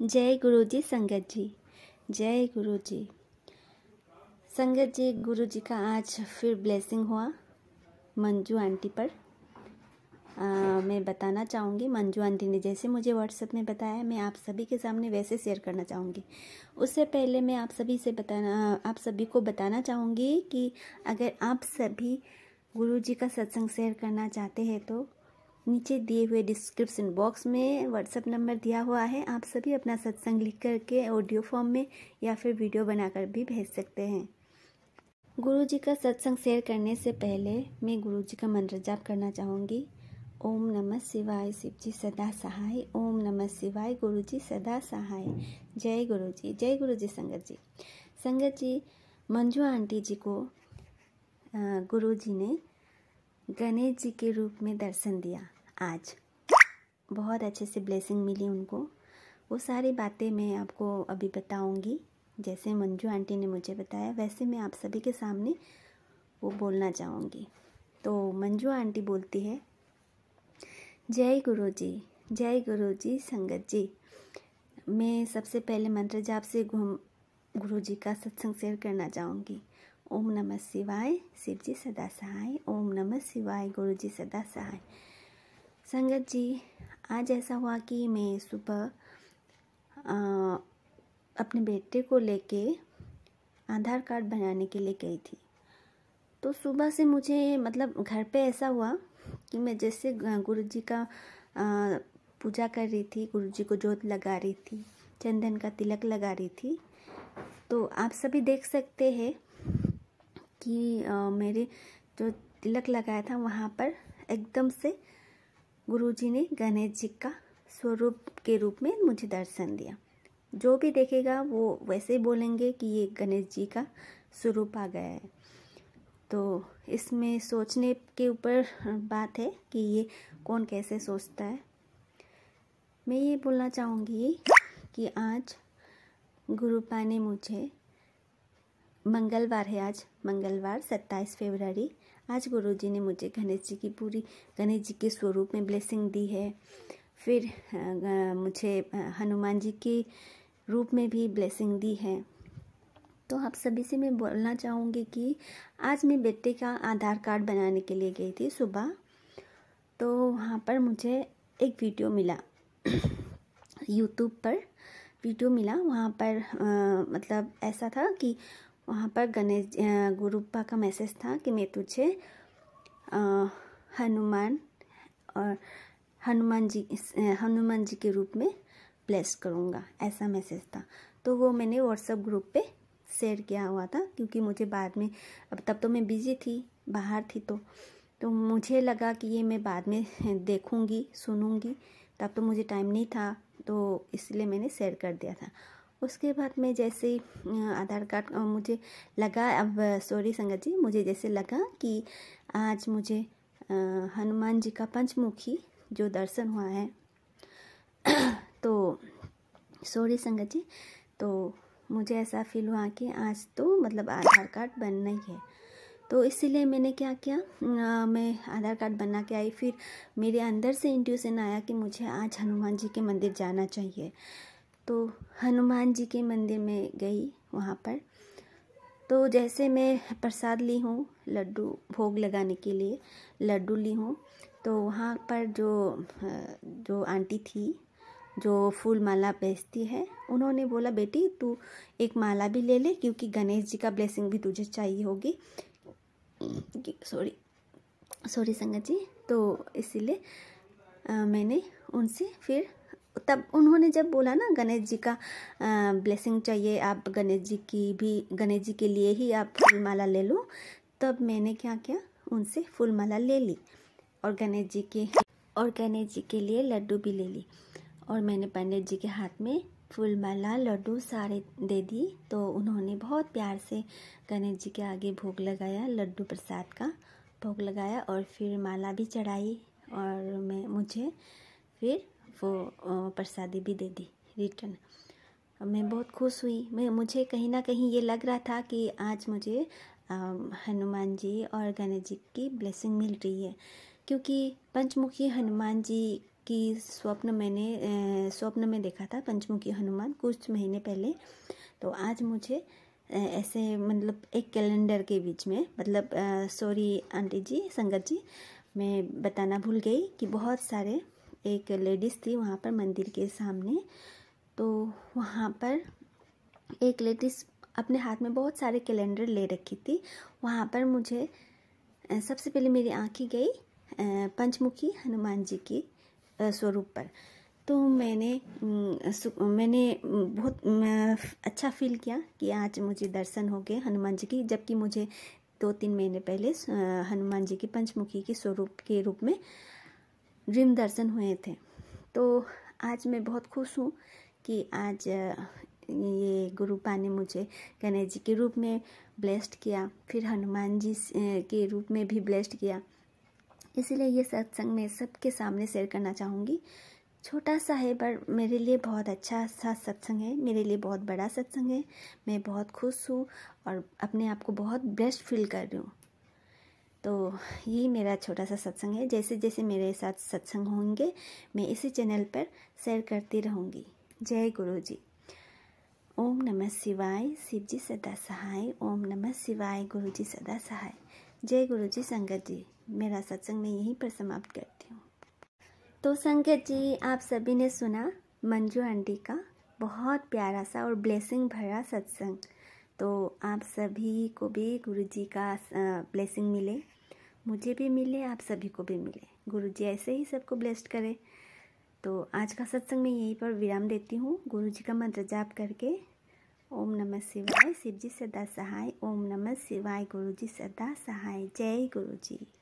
जय गुरु जी संगत जी जय गुरु जी संगत जी गुरु जी का आज फिर ब्लेसिंग हुआ मंजू आंटी पर आ, मैं बताना चाहूँगी मंजू आंटी ने जैसे मुझे व्हाट्सएप में बताया मैं आप सभी के सामने वैसे शेयर करना चाहूँगी उससे पहले मैं आप सभी से बताना आप सभी को बताना चाहूँगी कि अगर आप सभी गुरु जी का सत्संग शेयर करना चाहते हैं तो नीचे दिए हुए डिस्क्रिप्शन बॉक्स में व्हाट्सअप नंबर दिया हुआ है आप सभी अपना सत्संग लिख करके ऑडियो फॉर्म में या फिर वीडियो बनाकर भी भेज सकते हैं गुरु जी का सत्संग शेयर करने से पहले मैं गुरु जी का मंत्र जाप करना चाहूँगी ओम नमः शिवाय शिव जी सदा सहाय ओम नमः शिवाय गुरु जी सदा सहाय जय गुरु जी जय गुरु जी संगत जी संगत जी मंजू आंटी जी को गुरु जी ने गणेश जी के रूप में दर्शन दिया आज बहुत अच्छे से ब्लेसिंग मिली उनको वो सारी बातें मैं आपको अभी बताऊंगी जैसे मंजू आंटी ने मुझे बताया वैसे मैं आप सभी के सामने वो बोलना चाहूँगी तो मंजू आंटी बोलती है जय गुरु जी जय गुरु जी संगत जी मैं सबसे पहले मंत्र जाप से घूम गुरु जी का सत्संग शेयर करना चाहूँगी ओम नमः शिवाय शिव जी सदा सहाय ओम नमः शिवाय गुरु जी सदा सहाय संगत जी आज ऐसा हुआ कि मैं सुबह अपने बेटे को लेके आधार कार्ड बनाने के लिए गई थी तो सुबह से मुझे मतलब घर पे ऐसा हुआ कि मैं जैसे गुरु जी का पूजा कर रही थी गुरु जी को जोत लगा रही थी चंदन का तिलक लगा रही थी तो आप सभी देख सकते हैं कि मेरे जो तिलक लगाया था वहाँ पर एकदम से गुरुजी ने गणेश जी का स्वरूप के रूप में मुझे दर्शन दिया जो भी देखेगा वो वैसे ही बोलेंगे कि ये गणेश जी का स्वरूप आ गया है तो इसमें सोचने के ऊपर बात है कि ये कौन कैसे सोचता है मैं ये बोलना चाहूँगी कि आज गुरुपा ने मुझे मंगलवार है आज मंगलवार 27 फरवरी आज गुरु जी ने मुझे गणेश जी की पूरी गणेश जी के स्वरूप में ब्लेसिंग दी है फिर मुझे हनुमान जी के रूप में भी ब्लेसिंग दी है तो आप सभी से मैं बोलना चाहूँगी कि आज मैं बेटे का आधार कार्ड बनाने के लिए गई थी सुबह तो वहाँ पर मुझे एक वीडियो मिला यूट्यूब पर वीडियो मिला वहाँ पर आ, मतलब ऐसा था कि वहाँ पर गणेश गुरुप्पा का मैसेज था कि मैं तुझे हनुमान और हनुमान जी हनुमान जी के रूप में ब्लेस करूँगा ऐसा मैसेज था तो वो मैंने व्हाट्सएप ग्रुप पे शेयर किया हुआ था क्योंकि मुझे बाद में अब तब तो मैं बिज़ी थी बाहर थी तो तो मुझे लगा कि ये मैं बाद में देखूँगी सुनूँगी तब तो मुझे टाइम नहीं था तो इसलिए मैंने शेयर कर दिया था उसके बाद मैं जैसे आधार कार्ड मुझे लगा अब सॉरी संगत जी मुझे जैसे लगा कि आज मुझे हनुमान जी का पंचमुखी जो दर्शन हुआ है तो सॉरी संगत जी तो मुझे ऐसा फील हुआ कि आज तो मतलब आधार कार्ड बनना ही है तो इसीलिए मैंने क्या किया आ, मैं आधार कार्ड बना के आई फिर मेरे अंदर से इंट्यूशन आया कि मुझे आज हनुमान जी के मंदिर जाना चाहिए तो हनुमान जी के मंदिर में गई वहाँ पर तो जैसे मैं प्रसाद ली हूँ लड्डू भोग लगाने के लिए लड्डू ली हूँ तो वहाँ पर जो जो आंटी थी जो फूल माला बेचती है उन्होंने बोला बेटी तू एक माला भी ले ले क्योंकि गणेश जी का ब्लेसिंग भी तुझे चाहिए होगी सॉरी सॉरी संगत जी तो इसीलिए मैंने उनसे फिर तब उन्होंने जब बोला ना गणेश जी का ब्लेसिंग चाहिए आप गणेश जी की भी गणेश जी के लिए ही आप फूल माला ले लो तब मैंने क्या किया उनसे फूल माला ले ली और गणेश जी के और गणेश जी के लिए लड्डू भी ले ली और मैंने पंडित जी के हाथ में फूल माला लड्डू सारे दे दी तो उन्होंने बहुत प्यार से गणेश जी के आगे भोग लगाया लड्डू प्रसाद का भोग लगाया और फिर माला भी चढ़ाई और मैं मुझे फिर वो प्रसादी भी दे दी रिटर्न मैं बहुत खुश हुई मैं मुझे कहीं ना कहीं ये लग रहा था कि आज मुझे हनुमान जी और गणेश जी की ब्लेसिंग मिल रही है क्योंकि पंचमुखी हनुमान जी की स्वप्न मैंने स्वप्न में देखा था पंचमुखी हनुमान कुछ महीने पहले तो आज मुझे ऐसे मतलब एक कैलेंडर के बीच में मतलब सॉरी आंटी जी संगत जी मैं बताना भूल गई कि बहुत सारे एक लेडीज़ थी वहाँ पर मंदिर के सामने तो वहाँ पर एक लेडीज़ अपने हाथ में बहुत सारे कैलेंडर ले रखी थी वहाँ पर मुझे सबसे पहले मेरी आँखें गई पंचमुखी हनुमान जी की स्वरूप पर तो मैंने मैंने बहुत अच्छा फील किया कि आज मुझे दर्शन हो गए हनुमान जी की जबकि मुझे दो तीन महीने पहले हनुमान जी की पंचमुखी के स्वरूप के रूप में ड्रीम दर्शन हुए थे तो आज मैं बहुत खुश हूँ कि आज ये गुरुपा ने मुझे गणेश जी के रूप में ब्लेस्ड किया फिर हनुमान जी के रूप में भी ब्लेस्ड किया इसीलिए ये सत्संग मैं सबके सामने शेयर करना चाहूँगी छोटा सा है पर मेरे लिए बहुत अच्छा सा सत्संग है मेरे लिए बहुत बड़ा सत्संग है मैं बहुत खुश हूँ और अपने आप को बहुत ब्लेस्ड फील कर रही हूँ तो यही मेरा छोटा सा सत्संग है जैसे जैसे मेरे साथ सत्संग होंगे मैं इसी चैनल पर शेयर करती रहूँगी जय गुरु जी ओम नमः शिवाय शिव जी सदा सहाय ओम नमः शिवाय गुरु जी सदा सहाय जय गुरु जी संगत जी मेरा सत्संग मैं यहीं पर समाप्त करती हूँ तो संगत जी आप सभी ने सुना मंजू आंटी का बहुत प्यारा सा और ब्लेसिंग भरा सत्संग तो आप सभी को भी गुरु जी का ब्लेसिंग मिले मुझे भी मिले आप सभी को भी मिले गुरु जी ऐसे ही सबको ब्लेस्ड करें तो आज का सत्संग में यहीं पर विराम देती हूँ गुरु जी का मंत्र जाप करके ओम नमः शिवाय शिव जी सदा सहाय ओम नमः शिवाय गुरु जी सदा सहाय जय गुरु जी